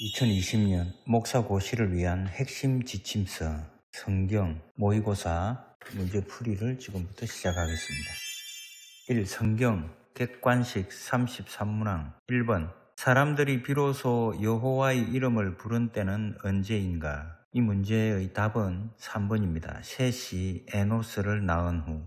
2020년 목사고시를 위한 핵심 지침서 성경 모의고사 문제풀이를 지금부터 시작하겠습니다. 1. 성경 객관식 33문항 1번 사람들이 비로소 여호와의 이름을 부른 때는 언제인가? 이 문제의 답은 3번입니다. 셋이 에노스를 낳은 후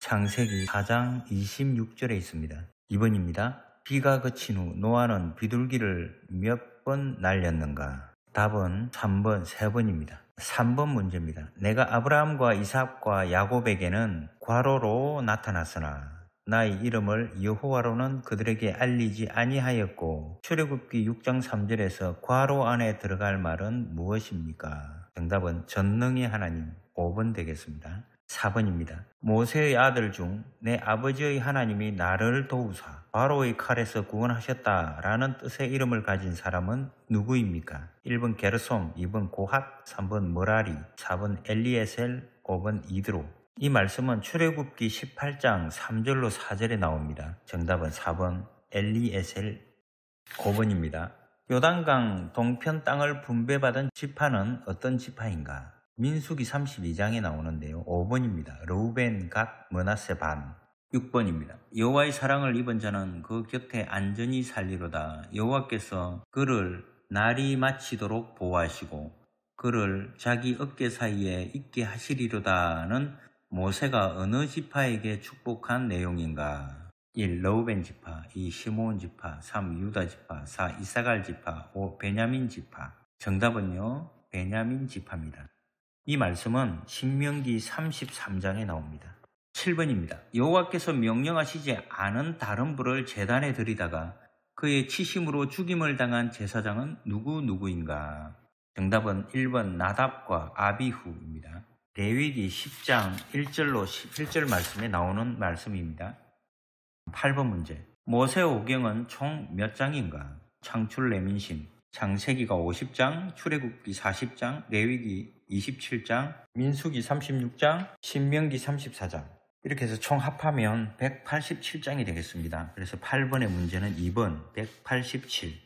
창세기 4장 26절에 있습니다. 2번입니다. 비가 그친 후 노아는 비둘기를 몇 번 날렸는가? 답은 3번, 3번입니다. 3번 문제입니다. 내가 아브라함과 이삭과 야곱에게는 과로로 나타났으나 나의 이름을 여호와로는 그들에게 알리지 아니하였고 출애굽기 6장 3절에서 과로 안에 들어갈 말은 무엇입니까? 정답은 전능의 하나님 5번 되겠습니다. 4번입니다. 모세의 아들 중 내 아버지의 하나님이 나를 도우사 바로의 칼에서 구원하셨다라는 뜻의 이름을 가진 사람은 누구입니까? 1번 게르솜, 2번 고핫, 3번 머라리, 4번 엘리에셀, 5번 이드로. 이 말씀은 출애굽기 18장 3절로 4절에 나옵니다. 정답은 4번 엘리에셀 5번입니다. 요단강 동편 땅을 분배받은 지파는 어떤 지파인가? 민수기 32장에 나오는데요. 5번입니다. 르우벤, 갓, 머나세, 반. 6번입니다. 여호와의 사랑을 입은 자는 그 곁에 안전히 살리로다. 여호와께서 그를 날이 마치도록 보호하시고 그를 자기 어깨 사이에 있게 하시리로다는 모세가 어느 지파에게 축복한 내용인가? 1. 러우벤 지파 2. 시몬 지파 3. 유다 지파 4. 이사갈 지파 5. 베냐민 지파 정답은요. 베냐민 지파입니다. 이 말씀은 신명기 33장에 나옵니다. 7번입니다. 여호와께서 명령하시지 않은 다른 불을 재단에 들이다가 그의 치심으로 죽임을 당한 제사장은 누구누구인가? 정답은 1번 나답과 아비후입니다. 레위기 10장 1절로 11절 말씀에 나오는 말씀입니다. 8번 문제. 모세 오경은 총 몇 장인가? 창출 레민심, 장세기가 50장, 출애굽기 40장, 레위기 27장, 민수기 36장, 신명기 34장. 이렇게 해서 총 합하면 187장이 되겠습니다. 그래서 8번의 문제는 2번 187.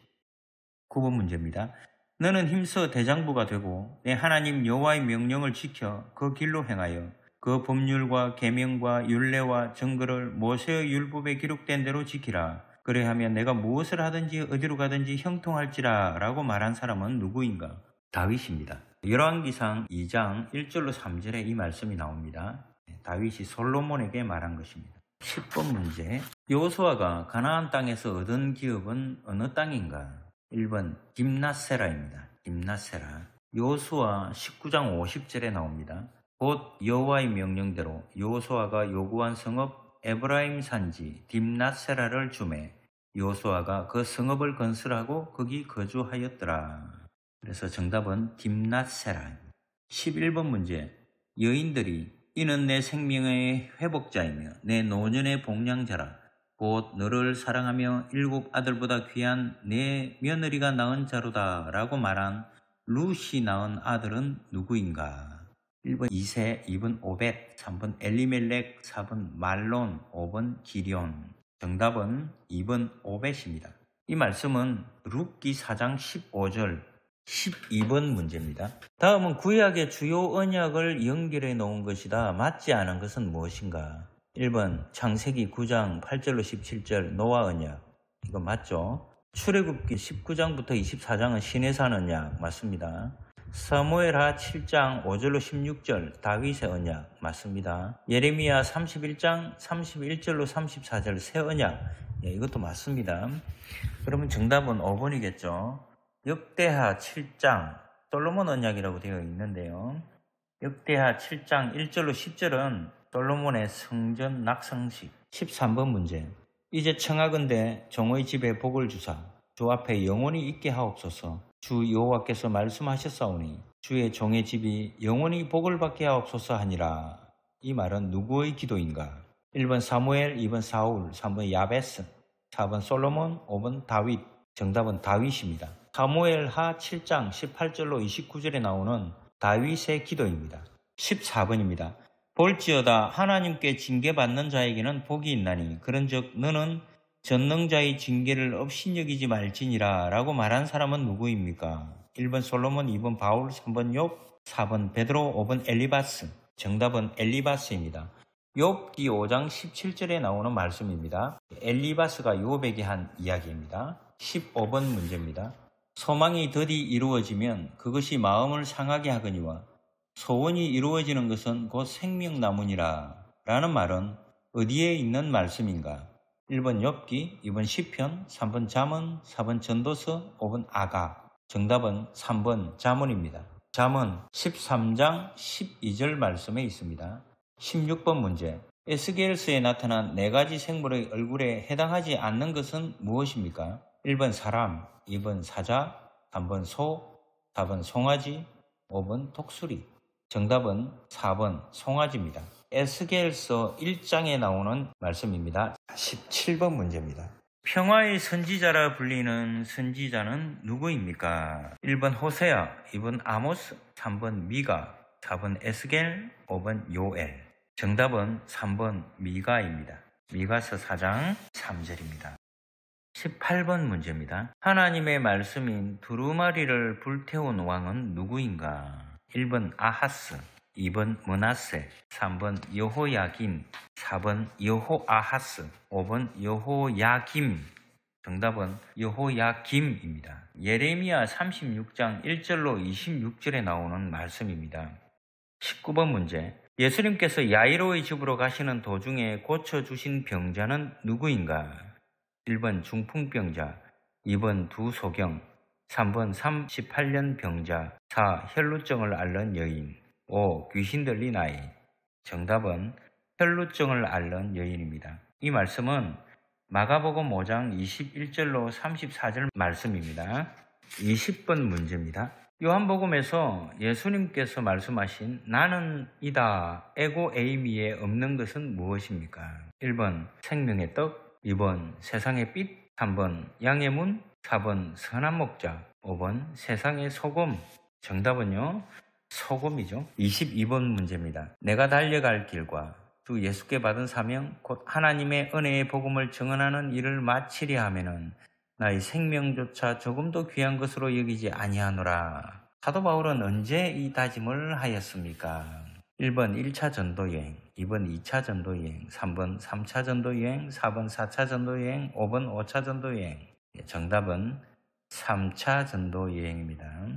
9번 문제입니다. 너는 힘써 대장부가 되고 내 하나님 여호와의 명령을 지켜 그 길로 행하여 그 법률과 계명과 율례와 정거를 모세의 율법에 기록된 대로 지키라. 그래하면 내가 무엇을 하든지 어디로 가든지 형통할지라라고 말한 사람은 누구인가? 다윗입니다. 열왕기상 2장 1절로 3절에 이 말씀이 나옵니다. 다윗이 솔로몬에게 말한 것입니다. 10번 문제. 요호수아가 가나안 땅에서 얻은 기업은 어느 땅인가? 1번 김나세라입니다. 김나세라. 요호수아 19장 50절에 나옵니다. 곧 여호와의 명령대로 요호수아가 요구한 성읍 에브라임 산지 딥나세라를 주매 요호수아가그 성읍을 건설하고 거기 거주하였더라. 그래서 정답은 딥나세라. 11번 문제. 여인들이 이는 내 생명의 회복자이며 내 노년의 복량자라 곧 너를 사랑하며 일곱 아들보다 귀한 내 며느리가 낳은 자로다 라고 말한 루시 낳은 아들은 누구인가? 1번 이세, 2번 오벳, 3번 엘리멜렉, 4번 말론, 5번 기리온 정답은 2번 오벳입니다. 이 말씀은 룻기 4장 15절 12번 문제입니다. 다음은 구약의 주요 언약을 연결해 놓은 것이다. 맞지 않은 것은 무엇인가? 1번 창세기 9장 8절로 17절 노아 언약. 이거 맞죠? 출애굽기 19장부터 24장은 시내산 언약 맞습니다. 사무엘하 7장 5절로 16절 다윗의 언약 맞습니다. 예레미야 31장 31절로 34절 새 언약 예, 이것도 맞습니다. 그러면 정답은 5번이겠죠. 역대하 7장 솔로몬 언약이라고 되어 있는데요. 역대하 7장 1절로 10절은 솔로몬의 성전 낙성식 13번 문제 이제 청하건대 종의 집에 복을 주사 주 앞에 영원히 있게 하옵소서 주 여호와께서 말씀하셨사오니 주의 종의 집이 영원히 복을 받게 하옵소서 하니라 이 말은 누구의 기도인가 1번 사무엘 2번 사울 3번 야베스 4번 솔로몬 5번 다윗 정답은 다윗입니다 사무엘하 7장 18절로 29절에 나오는 다윗의 기도입니다. 14번입니다. 볼지어다 하나님께 징계받는 자에게는 복이 있나니 그런즉 너는 전능자의 징계를 업신여기지 말지니라 라고 말한 사람은 누구입니까? 1번 솔로몬, 2번 바울, 3번 욕, 4번 베드로, 5번 엘리바스. 정답은 엘리바스입니다. 욕기 5장 17절에 나오는 말씀입니다. 엘리바스가 요백이 한 이야기입니다. 15번 문제입니다. 소망이 더디 이루어지면 그것이 마음을 상하게 하거니와 소원이 이루어지는 것은 곧 생명나무니라 라는 말은 어디에 있는 말씀인가? 1번 엽기, 2번 시편, 3번 잠언, 4번 전도서, 5번 아가. 정답은 3번 잠언입니다. 잠언 13장 12절 말씀에 있습니다. 16번 문제. 에스겔서에 나타난 네 가지 생물의 얼굴에 해당하지 않는 것은 무엇입니까? 1번 사람, 2번 사자, 3번 소, 4번 송아지, 5번 독수리. 정답은 4번 송아지입니다. 에스겔서 1장에 나오는 말씀입니다. 17번 문제입니다. 평화의 선지자라 불리는 선지자는 누구입니까? 1번 호세아, 2번 아모스, 3번 미가, 4번 에스겔, 5번 요엘. 정답은 3번 미가입니다. 미가서 4장 3절입니다. 18번 문제입니다. 하나님의 말씀인 두루마리를 불태운 왕은 누구인가? 1번 아하스, 2번 문하세, 3번 여호야김, 4번 여호아하스, 5번 여호야김. 정답은 여호야김입니다. 예레미야 36장 1절로 26절에 나오는 말씀입니다. 19번 문제. 예수님께서 야이로의 집으로 가시는 도중에 고쳐주신 병자는 누구인가? 1번 중풍병자, 2번 두소경, 3번 38년 병자, 4. 혈루증을 앓는 여인, 5. 귀신 들린 아이. 정답은 혈루증을 앓는 여인입니다. 이 말씀은 마가복음 5장 21절로 34절 말씀입니다. 20번 문제입니다. 요한복음에서 예수님께서 말씀하신 나는 이다 에고 에이미에 없는 것은 무엇입니까? 1번 생명의 떡, 2번 세상의 빛, 3번 양의 문, 4번 선한 목자, 5번 세상의 소금. 정답은요. 소금이죠. 22번 문제입니다. 내가 달려갈 길과 주 예수께 받은 사명 곧 하나님의 은혜의 복음을 증언하는 일을 마치려 하면은 나의 생명조차 조금도 귀한 것으로 여기지 아니하노라. 사도 바울은 언제 이 다짐을 하였습니까? 1번 1차 전도 여행, 2번 2차 전도 여행, 3번 3차 전도 여행, 4번 4차 전도 여행, 5번 5차 전도 여행. 예, 정답은 3차 전도 여행입니다.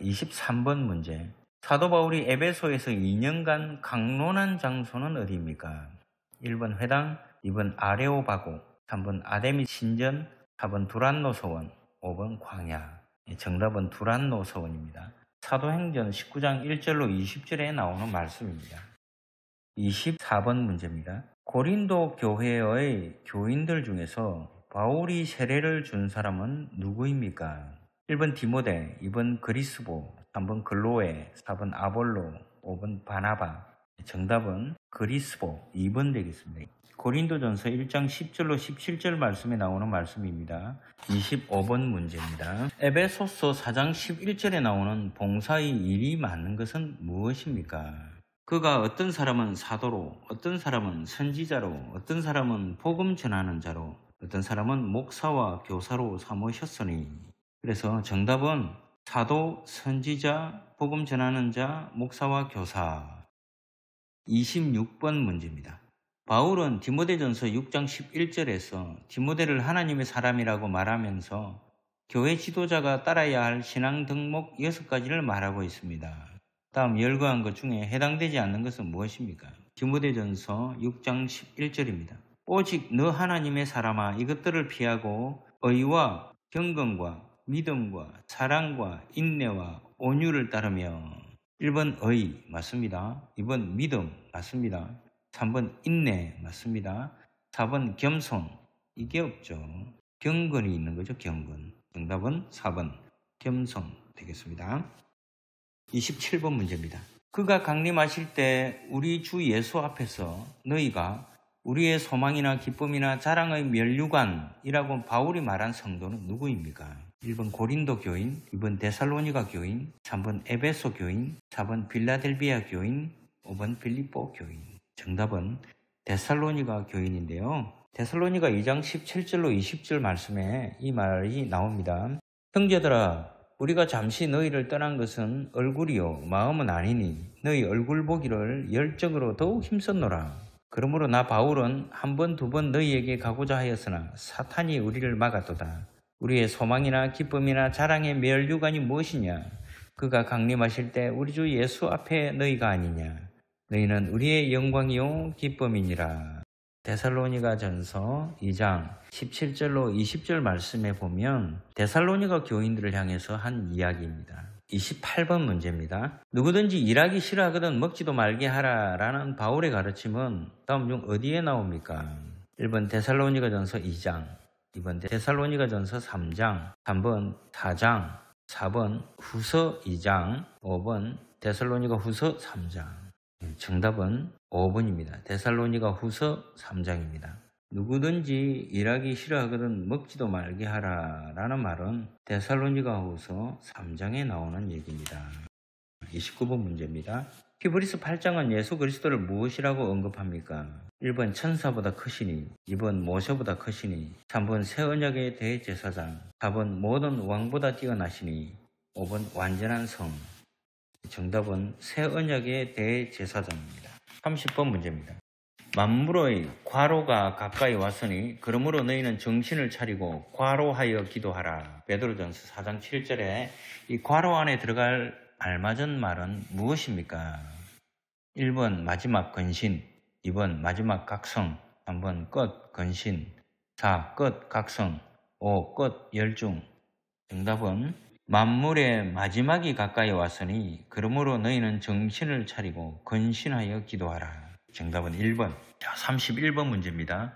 23번 문제. 사도 바울이 에베소에서 2년간 강론한 장소는 어디입니까? 1번 회당, 2번 아레오바고, 3번 아데미 신전, 4번 두란노 소원, 5번 광야. 예, 정답은 두란노 소원입니다. 사도행전 19장 1절로 20절에 나오는 말씀입니다. 24번 문제입니다. 고린도 교회의 교인들 중에서 바울이 세례를 준 사람은 누구입니까? 1번 디모데, 2번 그리스보, 3번 글로에, 4번 아볼로, 5번 바나바. 정답은 그리스보 2번 되겠습니다. 고린도전서 1장 10절로 17절 말씀에 나오는 말씀입니다. 25번 문제입니다. 에베소서 4장 11절에 나오는 봉사의 일이 맞는 것은 무엇입니까? 그가 어떤 사람은 사도로, 어떤 사람은 선지자로, 어떤 사람은 복음 전하는 자로, 어떤 사람은 목사와 교사로 삼으셨으니. 그래서 정답은 사도, 선지자, 복음 전하는 자, 목사와 교사. 26번 문제입니다. 바울은 디모데전서 6장 11절에서 디모데를 하나님의 사람이라고 말하면서 교회 지도자가 따라야 할 신앙 등목 6가지를 말하고 있습니다. 다음 열거한 것 중에 해당되지 않는 것은 무엇입니까? 디모데전서 6장 11절입니다. 오직 너 하나님의 사람아 이것들을 피하고 의와 경건과 믿음과 사랑과 인내와 온유를 따르며 1번 의 맞습니다. 2번 믿음 맞습니다. 3번 인내 맞습니다. 4번 겸손 이게 없죠. 경건이 있는 거죠. 경건. 정답은 4번 겸손 되겠습니다. 27번 문제입니다. 그가 강림하실 때 우리 주 예수 앞에서 너희가 우리의 소망이나 기쁨이나 자랑의 면류관이라고 바울이 말한 성도는 누구입니까? 1번 고린도 교인, 2번 데살로니가 교인, 3번 에베소 교인, 4번 빌라델비아 교인, 5번 빌리뽀 교인. 정답은 데살로니가 교인인데요. 데살로니가 2장 17절로 20절 말씀에 이 말이 나옵니다. 형제들아 우리가 잠시 너희를 떠난 것은 얼굴이요 마음은 아니니 너희 얼굴 보기를 열정으로 더욱 힘썼노라. 그러므로 나 바울은 한 번 두 번 너희에게 가고자 하였으나 사탄이 우리를 막았도다. 우리의 소망이나 기쁨이나 자랑의 멸류관이 무엇이냐? 그가 강림하실 때 우리 주 예수 앞에 너희가 아니냐? 너희는 우리의 영광이요 기쁨이니라. 데살로니가 전서 2장 17절로 20절 말씀에 보면 데살로니가 교인들을 향해서 한 이야기입니다. 28번 문제입니다. 누구든지 일하기 싫어하거든 먹지도 말게 하라라는 바울의 가르침은 다음 중 어디에 나옵니까? 1번 데살로니가 전서 2장, 2번 데살로니가 전서 3장, 3번 4장, 4번 후서 2장, 5번 데살로니가 후서 3장. 음, 정답은 5번입니다. 데살로니가 후서 3장입니다. 누구든지 일하기 싫어하거든 먹지도 말게 하라 라는 말은 데살로니가 후서 3장에 나오는 얘기입니다. 29번 문제입니다. 히브리스 8장은 예수 그리스도를 무엇이라고 언급합니까? 1번 천사보다 크시니, 2번 모세보다 크시니, 3번 새 언약의 대제사장, 4번 모든 왕보다 뛰어나시니, 5번 완전한 성, 정답은 새 언약의 대제사장입니다. 30번 문제입니다. 만물의 과로가 가까이 왔으니 그러므로 너희는 정신을 차리고 과로하여 기도하라. 베드로전서 4장 7절에 이 과로 안에 들어갈 알맞은 말은 무엇입니까? 1번 마지막 근신, 2번 마지막 각성, 3번 끝 근신, 4. 끝 각성, 5. 끝 열중. 정답은 만물의 마지막이 가까이 왔으니 그러므로 너희는 정신을 차리고 근신하여 기도하라. 정답은 1번. 자, 31번 문제입니다.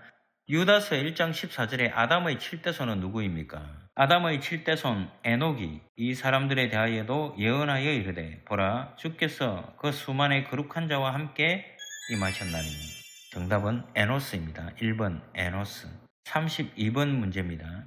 유다서 1장 14절에 아담의 7대손은 누구입니까? 아담의 7대손 에녹이 이 사람들에 대하여도 예언하여 이르되 보라 주께서 그 수만의 거룩한 자와 함께 임하셨나니 정답은 에노스입니다. 1번 에노스 32번 문제입니다.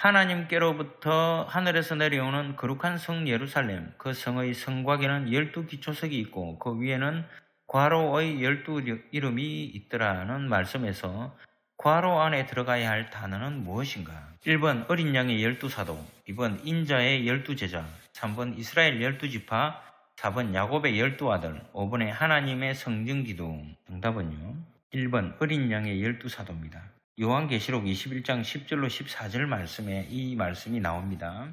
하나님께로부터 하늘에서 내려오는 거룩한 성 예루살렘, 그 성의 성곽에는 열두 기초석이 있고 그 위에는 과로의 열두 이름이 있더라는 말씀에서 과로 안에 들어가야 할 단어는 무엇인가? 1번 어린 양의 열두 사도, 2번 인자의 열두 제자, 3번 이스라엘 열두 지파, 4번 야곱의 열두 아들, 5번에 하나님의 성전 기둥. 정답은요. 1번 어린 양의 열두 사도입니다. 요한계시록 21장 10절로 14절 말씀에 이 말씀이 나옵니다.